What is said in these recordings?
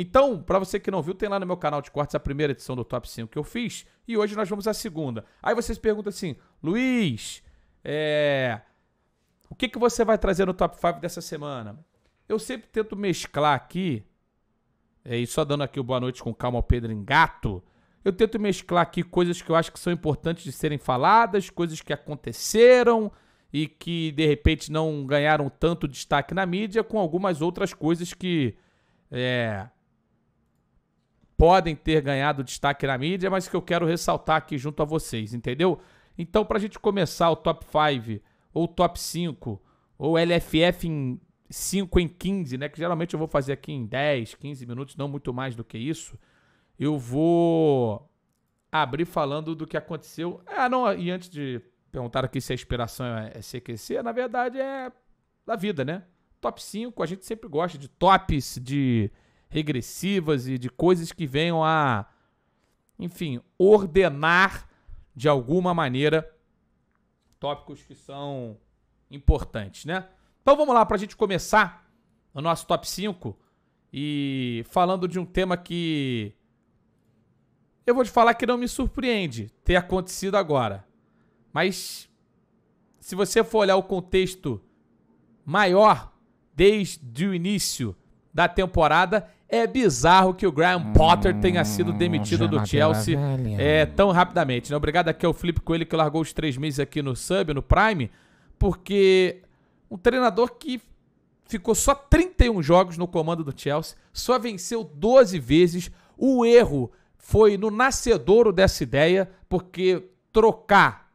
Então, para você que não viu, tem lá no meu canal de cortes a primeira edição do Top 5 que eu fiz. E hoje nós vamos à segunda. Aí vocês perguntam assim, Luiz, é... o que, que você vai trazer no Top 5 dessa semana? Eu sempre tento mesclar aqui, é, e só dando aqui o boa noite com calma ao Pedro Engato, eu tento mesclar aqui coisas que eu acho que são importantes de serem faladas, coisas que aconteceram e que de repente não ganharam tanto destaque na mídia, com algumas outras coisas que é, podem ter ganhado destaque na mídia, mas que eu quero ressaltar aqui junto a vocês, entendeu? Então, para a gente começar o top 5 ou top 5 ou LFF em 5 em 15, né? Que geralmente eu vou fazer aqui em 10, 15 minutos, não muito mais do que isso. Eu vou abrir falando do que aconteceu. Ah, não, e antes de perguntar aqui se a inspiração é, é CQC, na verdade é da vida, né? Top 5, a gente sempre gosta de tops, de regressivas e de coisas que venham a, enfim, ordenar de alguma maneira tópicos que são importantes, né? Então vamos lá para a gente começar o nosso top 5 e falando de um tema que eu vou te falar que não me surpreende ter acontecido agora. Mas se você for olhar o contexto maior desde o início da temporada, é bizarro que o Graham Potter hum, tenha sido demitido do Chelsea é, tão rapidamente. Né? Obrigado aqui ao Felipe Coelho que largou os três meses aqui no Sub, no Prime, porque um treinador que ficou só 31 jogos no comando do Chelsea, só venceu 12 vezes. O erro foi no nascedouro dessa ideia, porque trocar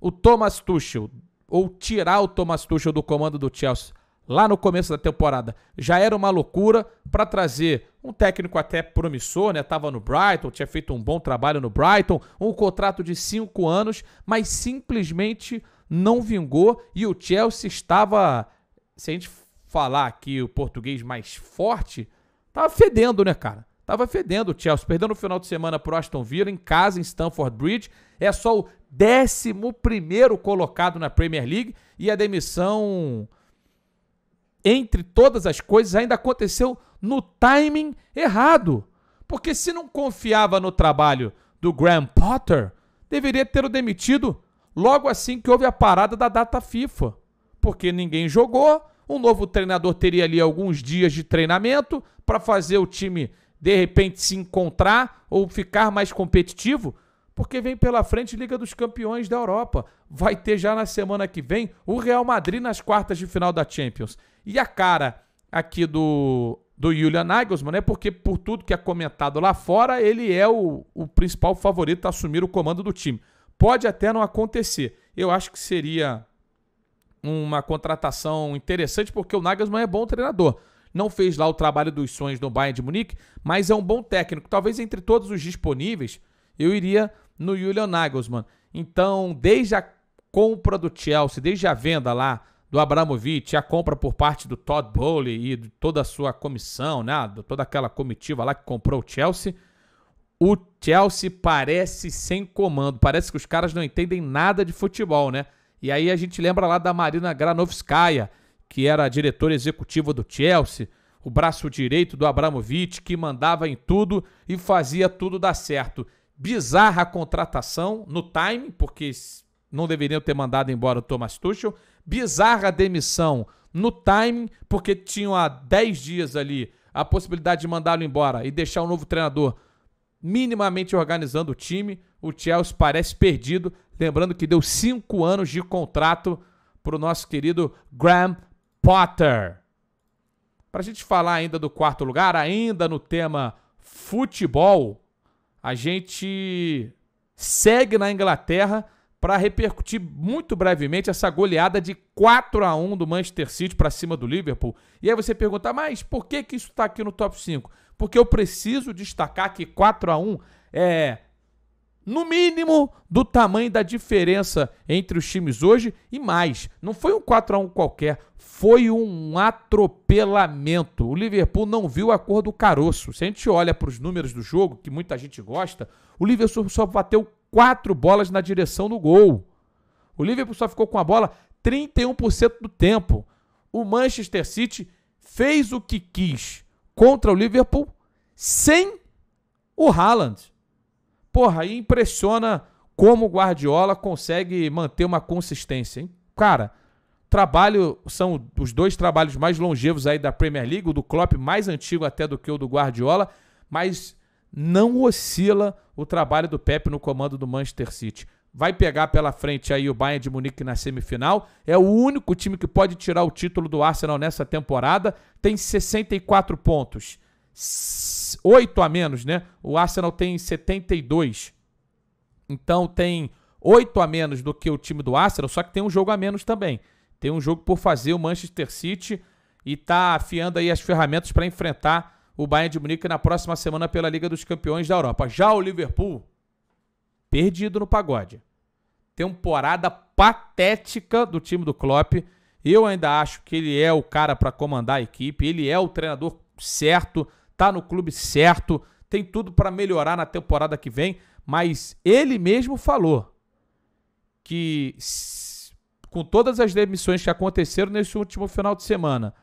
o Thomas Tuchel ou tirar o Thomas Tuchel do comando do Chelsea lá no começo da temporada já era uma loucura para trazer um técnico até promissor, né? Tava no Brighton, tinha feito um bom trabalho no Brighton, um contrato de cinco anos, mas simplesmente não vingou e o Chelsea estava, se a gente falar aqui o português mais forte, tava fedendo, né, cara? Tava fedendo o Chelsea, perdendo o final de semana pro Aston Villa em casa em Stamford Bridge. É só o 11 primeiro colocado na Premier League e a demissão entre todas as coisas, ainda aconteceu no timing errado. Porque se não confiava no trabalho do Graham Potter, deveria ter o demitido logo assim que houve a parada da data FIFA. Porque ninguém jogou, um novo treinador teria ali alguns dias de treinamento para fazer o time de repente se encontrar ou ficar mais competitivo, porque vem pela frente Liga dos Campeões da Europa. Vai ter já na semana que vem o Real Madrid nas quartas de final da Champions. E a cara aqui do, do Julian Nagelsmann é porque, por tudo que é comentado lá fora, ele é o, o principal favorito a assumir o comando do time. Pode até não acontecer. Eu acho que seria uma contratação interessante, porque o Nagelsmann é bom treinador não fez lá o trabalho dos sonhos no Bayern de Munique, mas é um bom técnico. Talvez entre todos os disponíveis, eu iria no Julian Nagelsmann. Então, desde a compra do Chelsea, desde a venda lá do Abramovich, a compra por parte do Todd Bowley e de toda a sua comissão, né, toda aquela comitiva lá que comprou o Chelsea, o Chelsea parece sem comando, parece que os caras não entendem nada de futebol, né? E aí a gente lembra lá da Marina Granovskaya, que era a diretora executiva do Chelsea, o braço direito do Abramovich, que mandava em tudo e fazia tudo dar certo. Bizarra a contratação no time, porque não deveriam ter mandado embora o Thomas Tuchel. Bizarra a demissão no time, porque tinham há 10 dias ali a possibilidade de mandá-lo embora e deixar o um novo treinador minimamente organizando o time. O Chelsea parece perdido, lembrando que deu 5 anos de contrato para o nosso querido Graham Potter. Para a gente falar ainda do quarto lugar, ainda no tema futebol, a gente segue na Inglaterra para repercutir muito brevemente essa goleada de 4 a 1 do Manchester City para cima do Liverpool. E aí você pergunta, mas por que, que isso está aqui no top 5? Porque eu preciso destacar que 4 a 1 é no mínimo do tamanho da diferença entre os times hoje e mais. Não foi um 4 a 1 qualquer, foi um atropelamento. O Liverpool não viu a cor do caroço. Se a gente olha para os números do jogo, que muita gente gosta, o Liverpool só bateu quatro bolas na direção do gol. O Liverpool só ficou com a bola 31% do tempo. O Manchester City fez o que quis contra o Liverpool sem o Haaland. Porra, aí impressiona como o Guardiola consegue manter uma consistência, hein? Cara, trabalho são os dois trabalhos mais longevos aí da Premier League, o do Klopp mais antigo até do que o do Guardiola, mas não oscila o trabalho do Pep no comando do Manchester City. Vai pegar pela frente aí o Bayern de Munique na semifinal. É o único time que pode tirar o título do Arsenal nessa temporada. Tem 64 pontos. 8 a menos, né? O Arsenal tem 72. Então tem 8 a menos do que o time do Arsenal, só que tem um jogo a menos também. Tem um jogo por fazer o Manchester City e tá afiando aí as ferramentas para enfrentar o Bayern de Munique na próxima semana pela Liga dos Campeões da Europa. Já o Liverpool, perdido no pagode. Temporada patética do time do Klopp. Eu ainda acho que ele é o cara para comandar a equipe, ele é o treinador certo tá no clube certo, tem tudo para melhorar na temporada que vem, mas ele mesmo falou que com todas as demissões que aconteceram nesse último final de semana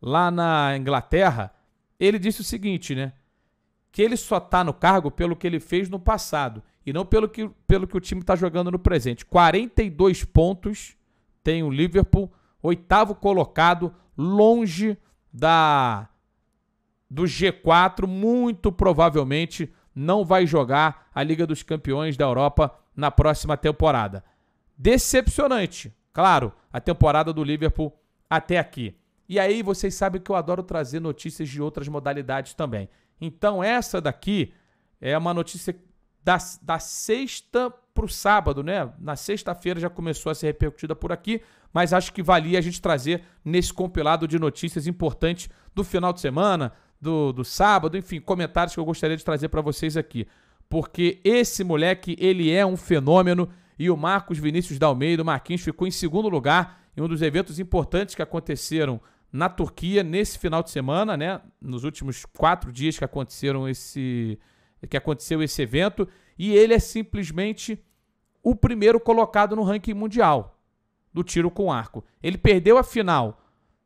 lá na Inglaterra, ele disse o seguinte, né? Que ele só tá no cargo pelo que ele fez no passado e não pelo que, pelo que o time está jogando no presente. 42 pontos tem o Liverpool, oitavo colocado, longe da do G4, muito provavelmente não vai jogar a Liga dos Campeões da Europa na próxima temporada. Decepcionante, claro, a temporada do Liverpool até aqui. E aí vocês sabem que eu adoro trazer notícias de outras modalidades também. Então essa daqui é uma notícia da, da sexta para o sábado, né? Na sexta-feira já começou a ser repercutida por aqui, mas acho que valia a gente trazer nesse compilado de notícias importantes do final de semana, do, do sábado, enfim, comentários que eu gostaria de trazer para vocês aqui. Porque esse moleque, ele é um fenômeno e o Marcos Vinícius da Almeida, o Marquinhos, ficou em segundo lugar em um dos eventos importantes que aconteceram na Turquia nesse final de semana, né? Nos últimos quatro dias que aconteceram esse que aconteceu esse evento e ele é simplesmente o primeiro colocado no ranking mundial do tiro com arco. Ele perdeu a final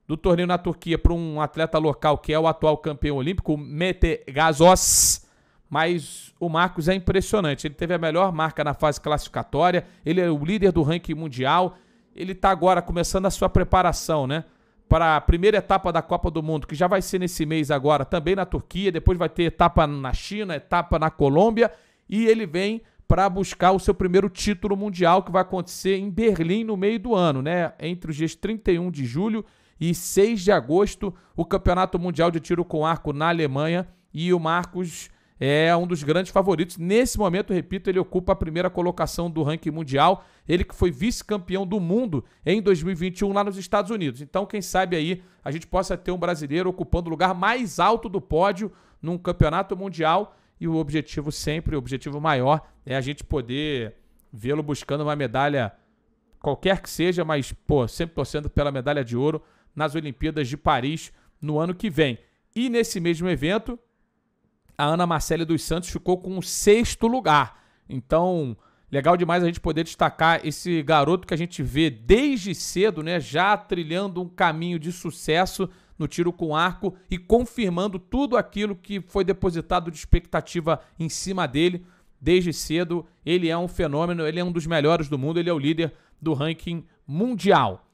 do torneio na Turquia para um atleta local que é o atual campeão olímpico, Mete Gazos. Mas o Marcos é impressionante. Ele teve a melhor marca na fase classificatória, ele é o líder do ranking mundial. Ele está agora começando a sua preparação, né? Para a primeira etapa da Copa do Mundo, que já vai ser nesse mês agora, também na Turquia. Depois vai ter etapa na China, etapa na Colômbia. E ele vem para buscar o seu primeiro título mundial, que vai acontecer em Berlim no meio do ano, né? Entre os dias 31 de julho e 6 de agosto, o Campeonato Mundial de Tiro com Arco na Alemanha. E o Marcos é um dos grandes favoritos. Nesse momento, repito, ele ocupa a primeira colocação do ranking mundial. Ele que foi vice-campeão do mundo em 2021 lá nos Estados Unidos. Então, quem sabe aí a gente possa ter um brasileiro ocupando o lugar mais alto do pódio num campeonato mundial. E o objetivo sempre, o objetivo maior, é a gente poder vê-lo buscando uma medalha qualquer que seja, mas, pô, sempre torcendo pela medalha de ouro nas Olimpíadas de Paris no ano que vem. E nesse mesmo evento, a Ana Marcele dos Santos ficou com o sexto lugar. Então, legal demais a gente poder destacar esse garoto que a gente vê desde cedo, né, já trilhando um caminho de sucesso no tiro com arco e confirmando tudo aquilo que foi depositado de expectativa em cima dele desde cedo. Ele é um fenômeno, ele é um dos melhores do mundo, ele é o líder do ranking mundial.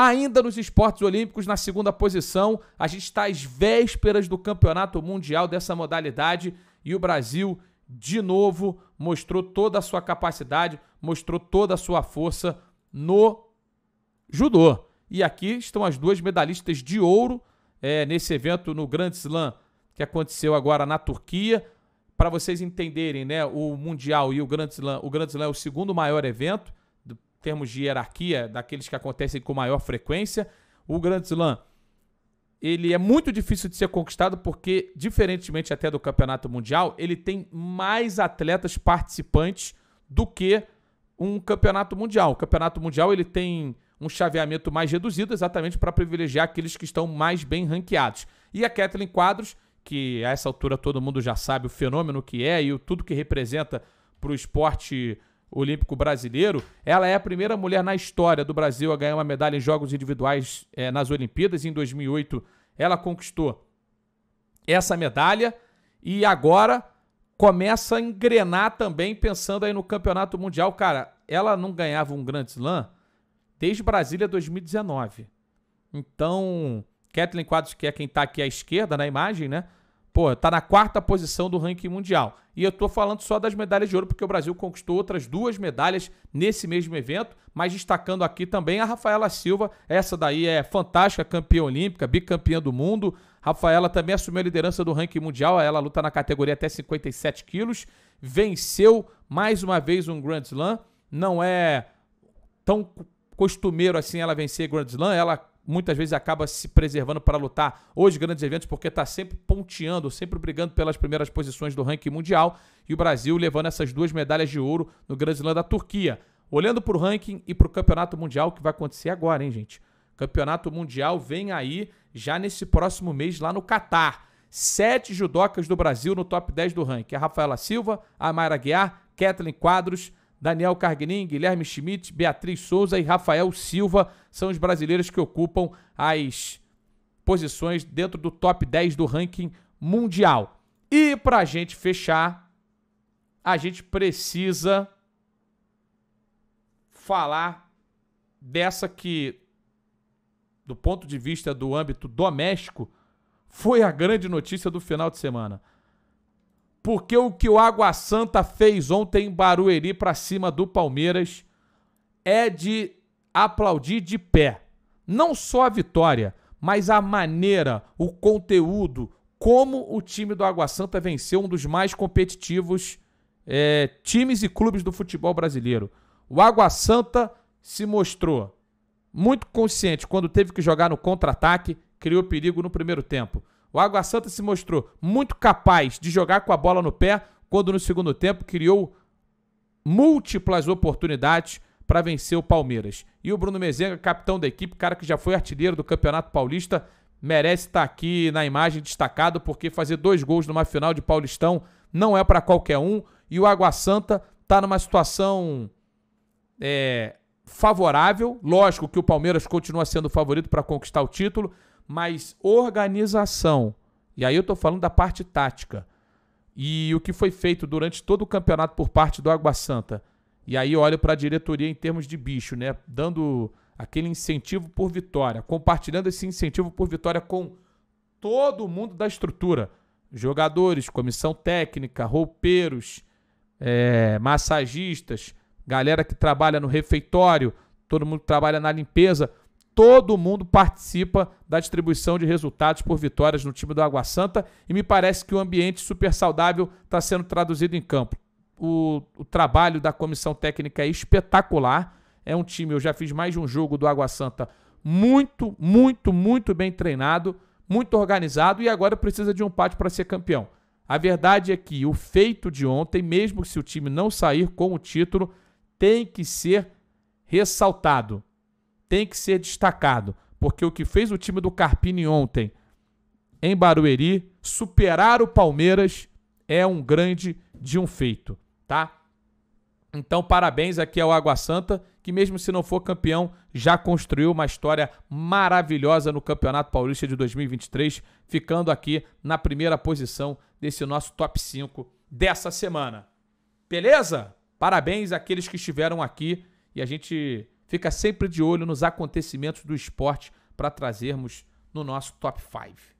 Ainda nos esportes olímpicos, na segunda posição, a gente está às vésperas do campeonato mundial dessa modalidade e o Brasil, de novo, mostrou toda a sua capacidade, mostrou toda a sua força no judô. E aqui estão as duas medalhistas de ouro é, nesse evento no Grand Slam que aconteceu agora na Turquia. Para vocês entenderem, né, o Mundial e o Grand Slam, o Grand Slam é o segundo maior evento termos de hierarquia, daqueles que acontecem com maior frequência, o Grand Slam ele é muito difícil de ser conquistado porque, diferentemente até do Campeonato Mundial, ele tem mais atletas participantes do que um Campeonato Mundial. O Campeonato Mundial ele tem um chaveamento mais reduzido, exatamente para privilegiar aqueles que estão mais bem ranqueados. E a Kathleen Quadros, que a essa altura todo mundo já sabe o fenômeno que é e o, tudo que representa para o esporte olímpico brasileiro. Ela é a primeira mulher na história do Brasil a ganhar uma medalha em jogos individuais é, nas Olimpíadas. Em 2008, ela conquistou essa medalha e agora começa a engrenar também pensando aí no Campeonato Mundial. Cara, ela não ganhava um Grand Slam desde Brasília 2019. Então, Kathleen Quadros, que é quem está aqui à esquerda na imagem, né? pô, tá na quarta posição do ranking mundial. E eu tô falando só das medalhas de ouro, porque o Brasil conquistou outras duas medalhas nesse mesmo evento, mas destacando aqui também a Rafaela Silva, essa daí é fantástica, campeã olímpica, bicampeã do mundo. Rafaela também assumiu a liderança do ranking mundial, ela luta na categoria até 57 quilos, venceu mais uma vez um Grand Slam, não é tão costumeiro assim ela vencer Grand Slam, ela muitas vezes acaba se preservando para lutar os grandes eventos, porque está sempre ponteando, sempre brigando pelas primeiras posições do ranking mundial. E o Brasil levando essas duas medalhas de ouro no Grand Slam da Turquia. Olhando para o ranking e para o Campeonato Mundial, que vai acontecer agora, hein, gente? Campeonato Mundial vem aí já nesse próximo mês lá no Catar. Sete judocas do Brasil no top 10 do ranking. A Rafaela Silva, a Mayra Guiar, Kathleen Quadros, Daniel Carguinin, Guilherme Schmidt, Beatriz Souza e Rafael Silva são os brasileiros que ocupam as posições dentro do top 10 do ranking mundial. E para a gente fechar, a gente precisa falar dessa que, do ponto de vista do âmbito doméstico, foi a grande notícia do final de semana porque o que o Água Santa fez ontem em Barueri para cima do Palmeiras é de aplaudir de pé. Não só a vitória, mas a maneira, o conteúdo, como o time do Água Santa venceu um dos mais competitivos é, times e clubes do futebol brasileiro. O Água Santa se mostrou muito consciente quando teve que jogar no contra-ataque, criou perigo no primeiro tempo o Água Santa se mostrou muito capaz de jogar com a bola no pé quando no segundo tempo criou múltiplas oportunidades para vencer o Palmeiras. E o Bruno Mezenga, capitão da equipe, cara que já foi artilheiro do Campeonato Paulista, merece estar tá aqui na imagem destacado porque fazer dois gols numa final de Paulistão não é para qualquer um e o Água Santa está numa situação é, favorável. Lógico que o Palmeiras continua sendo o favorito para conquistar o título, mas organização. E aí eu estou falando da parte tática. E o que foi feito durante todo o campeonato por parte do Água Santa. E aí olho para a diretoria em termos de bicho, né? Dando aquele incentivo por vitória, compartilhando esse incentivo por vitória com todo mundo da estrutura. Jogadores, comissão técnica, roupeiros, é, massagistas, galera que trabalha no refeitório, todo mundo que trabalha na limpeza, todo mundo participa da distribuição de resultados por vitórias no time do Água Santa e me parece que o ambiente super saudável está sendo traduzido em campo. O, o, trabalho da comissão técnica é espetacular. É um time, eu já fiz mais de um jogo do Água Santa, muito, muito, muito bem treinado, muito organizado e agora precisa de um pátio para ser campeão. A verdade é que o feito de ontem, mesmo se o time não sair com o título, tem que ser ressaltado tem que ser destacado, porque o que fez o time do Carpini ontem em Barueri, superar o Palmeiras é um grande de um feito, tá? Então, parabéns aqui ao Água Santa, que mesmo se não for campeão, já construiu uma história maravilhosa no Campeonato Paulista de 2023, ficando aqui na primeira posição desse nosso top 5 dessa semana. Beleza? Parabéns àqueles que estiveram aqui e a gente fica sempre de olho nos acontecimentos do esporte para trazermos no nosso top 5.